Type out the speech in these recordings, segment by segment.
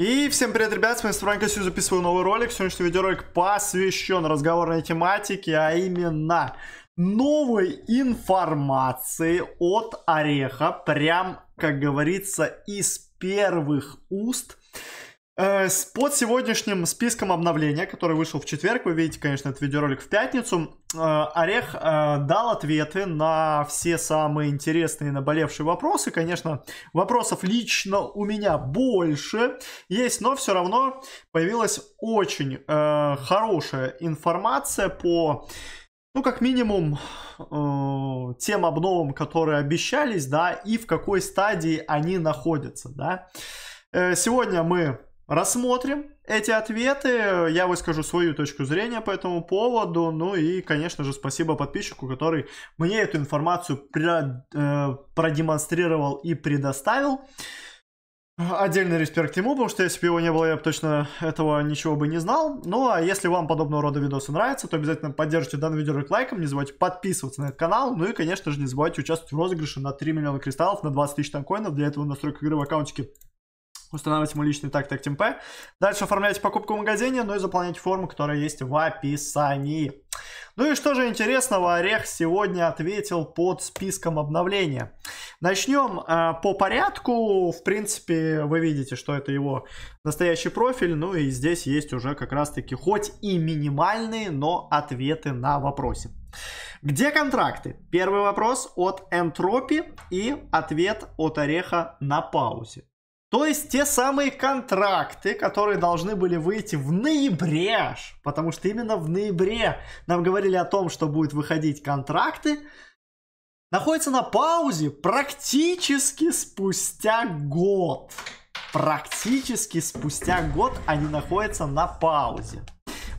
И всем привет, ребят, с вами Франко Сью, записываю новый ролик. Сегодняшний видеоролик посвящен разговорной тематике, а именно новой информации от Ореха, прям, как говорится, из первых уст – Э, под сегодняшним списком обновления, который вышел в четверг, вы видите, конечно, этот видеоролик в пятницу, э, Орех э, дал ответы на все самые интересные наболевшие вопросы. Конечно, вопросов лично у меня больше есть, но все равно появилась очень хорошая информация по ну, как минимум, э, тем обновам, которые обещались, да, и в какой стадии они находятся, да. Э, сегодня мы Рассмотрим эти ответы, я выскажу свою точку зрения по этому поводу, ну и, конечно же, спасибо подписчику, который мне эту информацию э, продемонстрировал и предоставил. Отдельный респект ему, потому что если бы его не было, я бы точно этого ничего бы не знал. Ну, а если вам подобного рода видосы нравятся, то обязательно поддержите данный видеоролик лайком, не забывайте подписываться на этот канал, ну и, конечно же, не забывайте участвовать в розыгрыше на 3 миллиона кристаллов, на 20 тысяч танкоинов. Для этого настройка игры в аккаунтике устанавливать ему личный такт так темп. Дальше оформлять покупку в магазине, ну и заполнять форму, которая есть в описании. Ну и что же интересного, Орех сегодня ответил под списком обновления. Начнем э, по порядку. В принципе, вы видите, что это его настоящий профиль. Ну и здесь есть уже как раз-таки хоть и минимальные, но ответы на вопросы. Где контракты? Первый вопрос от Энтропи и ответ от Ореха на паузе. То есть те самые контракты, которые должны были выйти в ноябре потому что именно в ноябре нам говорили о том, что будут выходить контракты, находятся на паузе практически спустя год. Практически спустя год они находятся на паузе.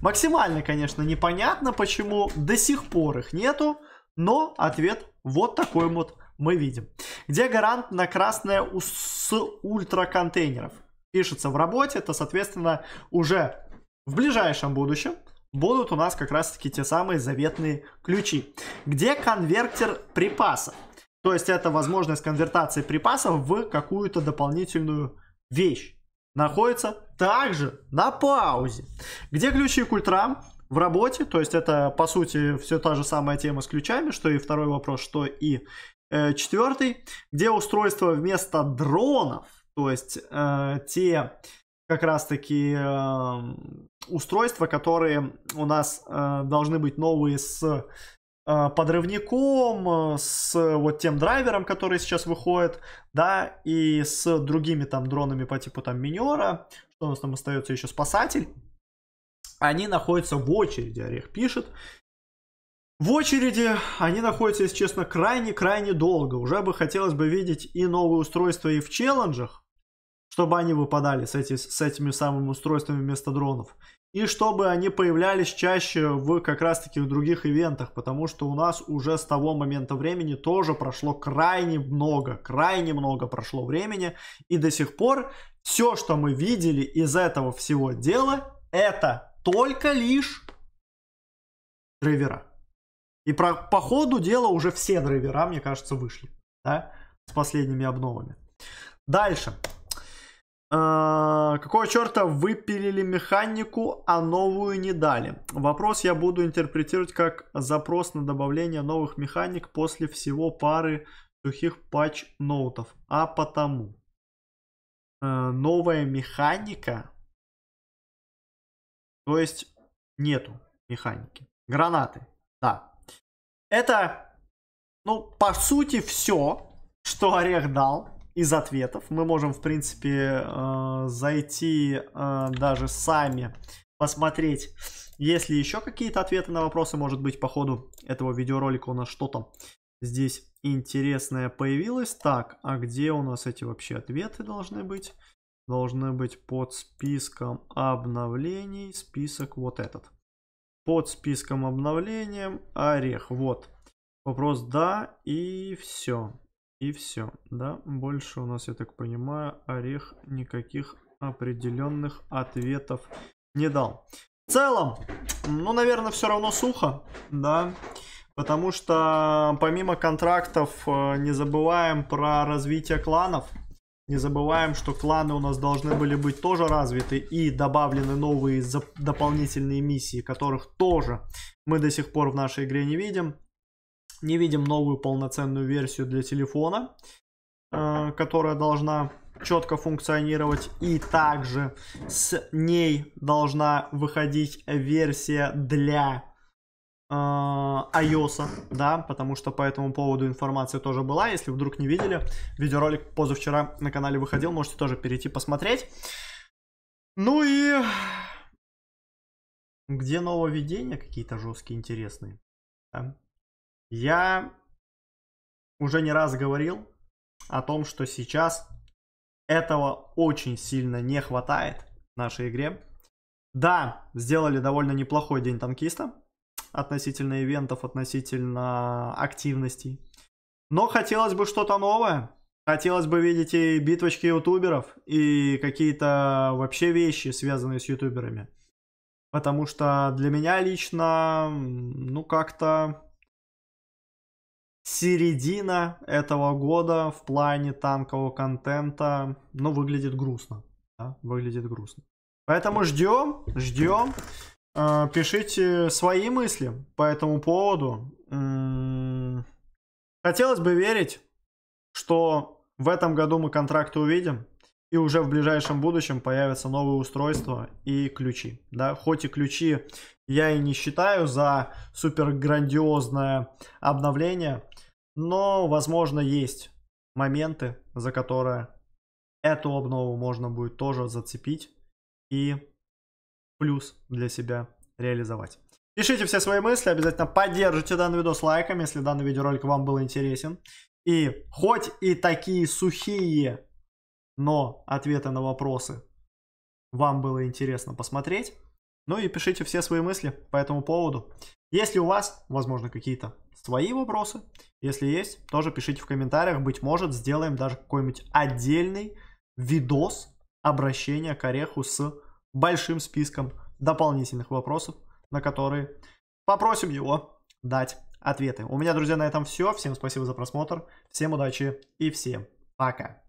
Максимально, конечно, непонятно, почему до сих пор их нету, но ответ вот такой вот мы видим. Где гарант на красное у... с ультраконтейнеров? Пишется в работе, то, соответственно, уже в ближайшем будущем будут у нас как раз-таки те самые заветные ключи. Где конвертер припасов? То есть это возможность конвертации припасов в какую-то дополнительную вещь. Находится также на паузе. Где ключи к ультрам? В работе, то есть это по сути все та же самая тема с ключами, что и второй вопрос, что и Э, четвертый, где устройство вместо дронов, то есть э, те как раз-таки э, устройства, которые у нас э, должны быть новые с э, подрывником, э, с вот тем драйвером, который сейчас выходит, да, и с другими там дронами по типу там минера, что у нас там остается еще спасатель, они находятся в очереди, Орех пишет, в очереди они находятся, если честно, крайне-крайне долго. Уже бы хотелось бы видеть и новые устройства и в челленджах, чтобы они выпадали с, эти, с этими самыми устройствами вместо дронов. И чтобы они появлялись чаще в как раз таки в других ивентах, потому что у нас уже с того момента времени тоже прошло крайне много, крайне много прошло времени. И до сих пор все, что мы видели из этого всего дела, это только лишь драйвера. И про, по ходу дела уже все драйвера, мне кажется, вышли. Да? С последними обновами. Дальше. А, какого черта выпилили механику, а новую не дали? Вопрос я буду интерпретировать как запрос на добавление новых механик после всего пары сухих патч-ноутов. А потому э, новая механика, то есть нету механики. Гранаты, да. Это, ну, по сути, все, что Орех дал из ответов. Мы можем, в принципе, э, зайти э, даже сами посмотреть, есть ли еще какие-то ответы на вопросы. Может быть, по ходу этого видеоролика у нас что-то здесь интересное появилось. Так, а где у нас эти вообще ответы должны быть? Должны быть под списком обновлений список вот этот под списком обновлением орех. Вот. Вопрос да и все. И все. Да, больше у нас, я так понимаю, орех никаких определенных ответов не дал. В целом, ну, наверное, все равно сухо, да. Потому что помимо контрактов э, не забываем про развитие кланов. Не забываем, что кланы у нас должны были быть тоже развиты и добавлены новые дополнительные миссии, которых тоже мы до сих пор в нашей игре не видим. Не видим новую полноценную версию для телефона, э, которая должна четко функционировать. И также с ней должна выходить версия для а, iOS, да, потому что по этому поводу информация тоже была. Если вдруг не видели, видеоролик позавчера на канале выходил, можете тоже перейти посмотреть. Ну и... Где нововведения какие-то жесткие, интересные? Да? Я уже не раз говорил о том, что сейчас этого очень сильно не хватает нашей игре. Да, сделали довольно неплохой день танкиста, относительно ивентов, относительно активностей. Но хотелось бы что-то новое. Хотелось бы видеть и битвочки ютуберов, и какие-то вообще вещи, связанные с ютуберами. Потому что для меня лично, ну как-то середина этого года в плане танкового контента, ну, выглядит грустно. Да? Выглядит грустно. Поэтому ждем, ждем. Э, пишите свои мысли по этому поводу. Хотелось бы верить, что в этом году мы контракты увидим, и уже в ближайшем будущем появятся новые устройства и ключи. Да? Хоть и ключи я и не считаю за супер грандиозное обновление, но, возможно, есть моменты, за которые эту обнову можно будет тоже зацепить и плюс для себя реализовать. Пишите все свои мысли, обязательно поддержите данный видос лайком, если данный видеоролик вам был интересен. И хоть и такие сухие, но ответы на вопросы вам было интересно посмотреть. Ну и пишите все свои мысли по этому поводу. Если у вас, возможно, какие-то свои вопросы, если есть, тоже пишите в комментариях. Быть может, сделаем даже какой-нибудь отдельный видос обращения к ореху с большим списком дополнительных вопросов, на которые попросим его дать ответы. У меня, друзья, на этом все. Всем спасибо за просмотр. Всем удачи и всем пока.